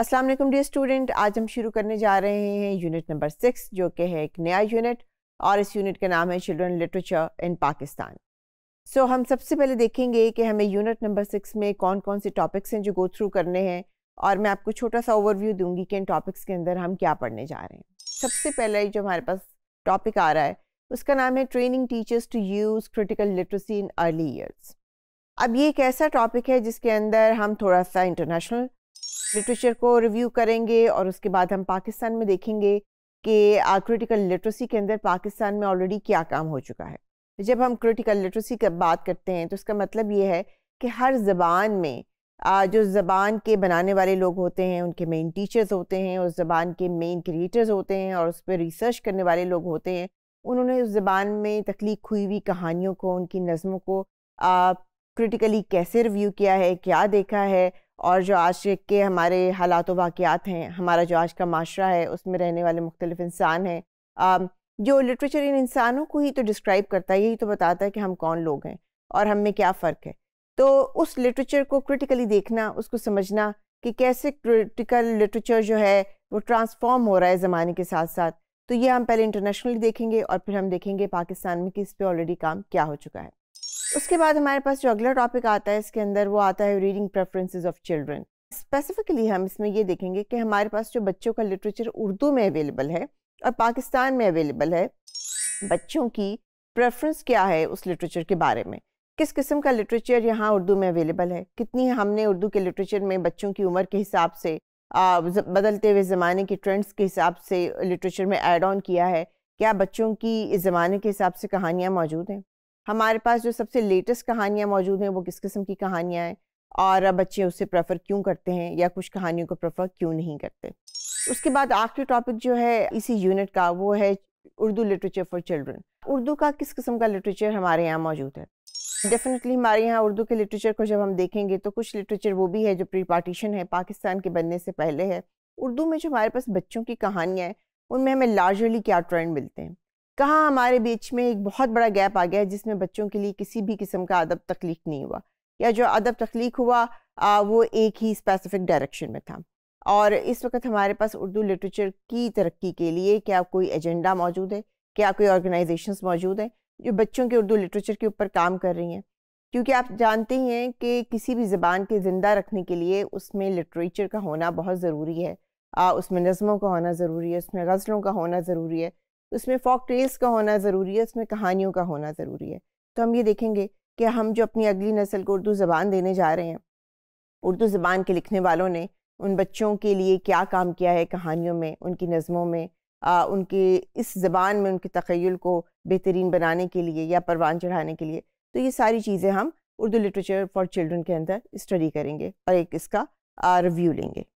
अस्सलाम वालेकुम dear student आज हम शुरू करने जा रहे हैं यूनिट नंबर सिक्स जो कि है एक नया यूनिट और इस यूनिट का नाम है children literature in Pakistan so so, हम सबसे पहले देखेंगे कि हमें यूनिट नंबर सिक्स में कौन कौन से टॉपिक्स हैं जो गो थ्रू करने हैं और मैं आपको छोटा सा ओवरव्यू दूंगी कि इन टॉपिक्स के अंदर हम क्या पढ़ने जा रहे हैं सबसे पहले जो हमारे पास टॉपिक आ रहा है उसका नाम है training teachers to use critical literacy in early years अब ये एक ऐसा टॉपिक है जिसके अंदर हम थोड़ा सा इंटरनेशनल लिटरेचर को रिव्यू करेंगे और उसके बाद हम पाकिस्तान में देखेंगे कि क्रिटिकल लिटरेसी के अंदर पाकिस्तान में ऑलरेडी क्या काम हो चुका है जब हम क्रिटिकल लिटरेसी की बात करते हैं तो इसका मतलब ये है कि हर ज़बान में जो ज़बान के बनाने वाले लोग होते हैं उनके मेन टीचर्स होते हैं उस ज़बान के मेन क्रिएटर्स होते हैं और उस पर रिसर्च करने वाले लोग होते हैं उन्होंने उस ज़बान में तख्लीक हुई हुई कहानियों को उनकी नज़मों को क्रिटिकली कैसे रिव्यू किया है क्या देखा है और जो आज के हमारे हालात वाक़ात हैं हमारा जो आज का माशरा है उसमें रहने वाले मुख्तलिफ इंसान हैं जो लिटरेचर इन इंसानों को ही तो डिस्क्राइब करता है यही तो बताता है कि हम कौन लोग हैं और हम में क्या फ़र्क है तो उस लिटरेचर को क्रिटिकली देखना उसको समझना कि कैसे क्रिटिकल लिटरेचर जो है वो ट्रांसफॉर्म हो रहा है ज़माने के साथ साथ तो ये हम पहले इंटरनेशनली देखेंगे और फिर हम देखेंगे पाकिस्तान में कि इस पर ऑलरेडी काम क्या हो चुका है उसके बाद हमारे पास जो अगला टॉपिक आता है इसके अंदर वो आता है reading preferences of children specifically हम इसमें ये देखेंगे कि हमारे पास जो बच्चों का लिटरेचर उर्दू में अवेलेबल है और पाकिस्तान में अवेलेबल है बच्चों की प्रेफरेंस क्या है उस लिटरेचर के बारे में किस किस्म का लिटरेचर यहाँ उर्दू में अवेलेबल है कितनी हमने उर्दू के लिटरेचर में बच्चों की उम्र के हिसाब से बदलते हुए ज़माने के ट्रेंड्स के हिसाब से लिटरेचर में एड ऑन किया है क्या बच्चों की इस ज़माने के हिसाब से कहानियाँ मौजूद हैं हमारे पास जो सबसे लेटेस्ट कहानियाँ मौजूद हैं वो किस किस्म की कहानियाँ हैं और बच्चे उसे प्रेफर क्यों करते हैं या कुछ कहानियों को प्रेफर क्यों नहीं करते उसके बाद आखिरी टॉपिक जो है इसी यूनिट का वो है Urdu literature for children Urdu का किस किस्म का लिटरेचर हमारे यहाँ मौजूद है डेफिनेटली हमारे यहाँ उर्दू के लिटरेचर को जब हम देखेंगे तो कुछ लिटरेचर वो भी है जो प्री पार्टीशन है पाकिस्तान के बनने से पहले है उर्दू में जो हमारे पास बच्चों की कहानियाँ हैं उनमें हमें लार्जली क्या ट्रेंड मिलते हैं कहाँ हमारे बीच में एक बहुत बड़ा गैप आ गया है जिसमें बच्चों के लिए किसी भी किस्म का अदब तख्लीक नहीं हुआ या जो अदब तख्लीक हुआ आ, वो एक ही स्पेसिफिक डायरेक्शन में था और इस वक्त हमारे पास उर्दू लिटरेचर की तरक्की के लिए क्या कोई एजेंडा मौजूद है क्या कोई ऑर्गेनाइजेशंस मौजूद हैं जो बच्चों के उर्दू लिटरेचर के ऊपर काम कर रही हैं क्योंकि आप जानते ही हैं कि किसी भी ज़बान के ज़िंदा रखने के लिए उसमें लिटरेचर का होना बहुत ज़रूरी है आ, उसमें नज़मों का होना ज़रूरी है उसमें गज़लों का होना ज़रूरी है उसमें फॉक टेल्स का होना ज़रूरी है उसमें कहानियों का होना ज़रूरी है तो हम ये देखेंगे कि हम जो अपनी अगली नस्ल को उर्दू ज़बान देने जा रहे हैं उर्दू ज़बान के लिखने वालों ने उन बच्चों के लिए क्या काम किया है कहानियों में उनकी नज़मों में आ, उनके इस ज़बान में उनके तखयल को बेहतरीन बनाने के लिए या परवान चढ़ाने के लिए तो ये सारी चीज़ें हम उर्दू लिटरेचर फॉर चिल्ड्रन के अंदर स्टडी करेंगे और एक इसका रिव्यू लेंगे